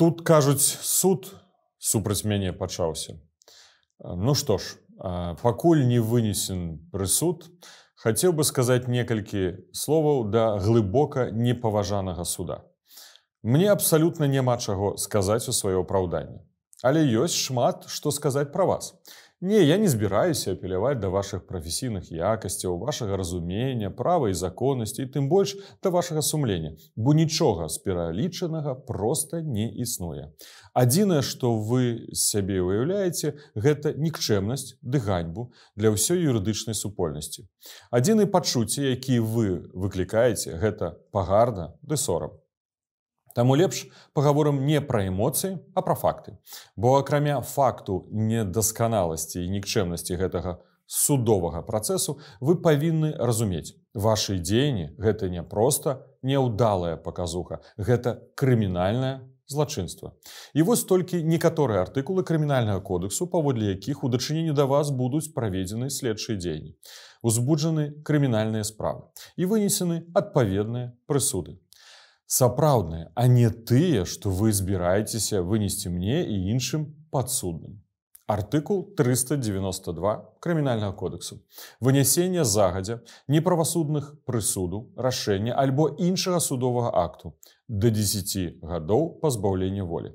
тут кажуць суд супраць мяне пачаўся ну что ж пакуль не вынесен прысуд хацеў бы сказаць некалькі словаў да глыбока непаважанага суда мне абсалютна няма чаго сказаць у сваё апраўданне але ёсць шмат што сказаць пра вас я Не, я не збіраюся апеляваць да вашых прафесійных якасцяў, вашага разумення, права і законнасці і тым больш да вашага сумлення, бо нічога з пералічанага проста не існуе. Адзінае, што вы сябе выяўляеце, гэта нікчэмнасць ды ганьбу для ўсёй юрыдычнай супольнасці. Адзіны пачуцці, які вы выклікаеце, гэта пагарда ды сорам. Таму лепш пагаворым не пра эмоцыі, а пра факты. Бо акрамя факту недасканаласці і нікчэмнасці гэтага судовага працэсу вы павінны разумець. Вашы дзеянні гэта не проста няўдалая паказуха, гэта крымінальнае злачынства. І вось толькі некаторыя артыкулы крымінальнага кодексу, паводле якіх у дачыненні да вас будуць праведзены следчыя дзеянні. Узбуджаны крымінальныя справы і вынесены адпаведныя прысуды сапраўдныя, а не тыя, што вы збіраецеся вынесці мне і іншым падсудным артыкул 392 крымінальнага кодексу вынясення загадзя неправасудных прысуду рашэння альбо іншага судовага акту до 10 гадоў пазбаўлення волі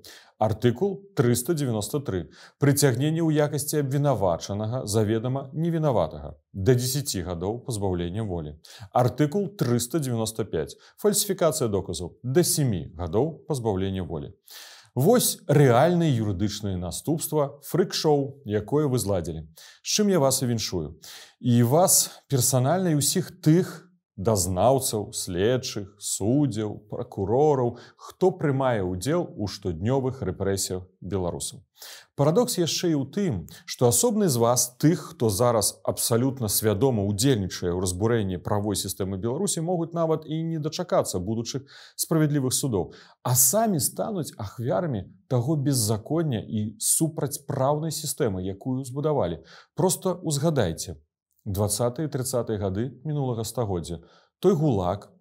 артыкул 393 прыцягнення ў якасці абвінавачанага заведама невінаватага до 10 гадоў пазбаўлення волі артыкул 395 фальсіфікацыя доказаў до 7 гадоў пазбаўлення волі у Вось рэальныя юрыдычныя наступства фрык-шоу, якое вы зладзілі. З чым я вас і віншую. І вас персанальна і ўсіх тых, дазнаўцаў, следчых, суддзяў, пракурораў, хто прымае ўдзел у штоднёвых рэпрэсіях беларусаў. Парадокс яшчэ і ў тым, што асобны з вас тых, хто зараз абсалютна свядома ўдзельнічае ў разбурэнні правой сістэмы Беларусі, могуць нават і не дачакацца будучых справядлівых судоў, а самі стануць ахвярамі таго беззаконня і супрацьпраўнай сістэмы, якую збудавалі. Просто узгадайце, 20 30 гады мінулага стагоддзя той гулак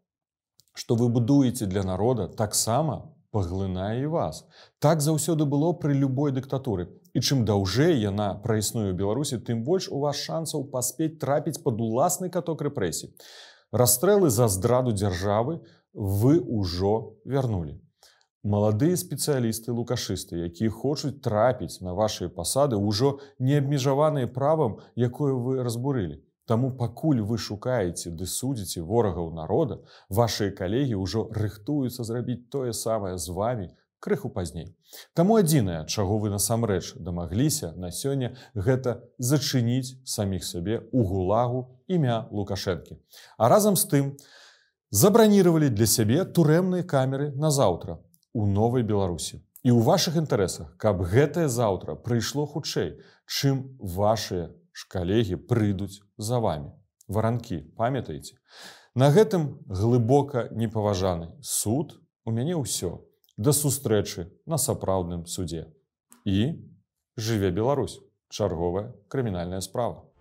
что вы будуеце для народа таксама паглынае і вас так заўсёды было пры любой дыктатуры і чым даўжэй яна праіснуе ў беларусі тым больш у вас шансаў паспець трапіць под уласны каток рэпрэсій расстрэлы за здраду дзяржавы вы ўжо вярнулі Маладыя спецыялісты лукашысты, якія хочуць трапіць на вашыя пасады ўжо неабмежаваныя правам, якое вы разбурылі. Таму пакуль вы шукаеце ды судзіце ворагаў народа, вашыя калегі ўжо рыхтуюцца зрабіць тое самае з вами крыху пазней. Таму адзінае, чаго вы насамрэч дамагліся на сёння гэта зачыніць саміх сабе у гулагу імя лукашэнкі. А разам з тым забраніравалі для сябе турэмныя камеры на заўтра у новай беларусі і ў вашых інтарэсах каб гэтае заўтра прыйшло хутчэй чым вашыя ж калегі прыйдуць за вами варанкі памятаеце на гэтым глыбока непаважаны суд у мяне ўсё да сустрэчы на сапраўдным суде і жыве Беларусь чарговая крымінальная справа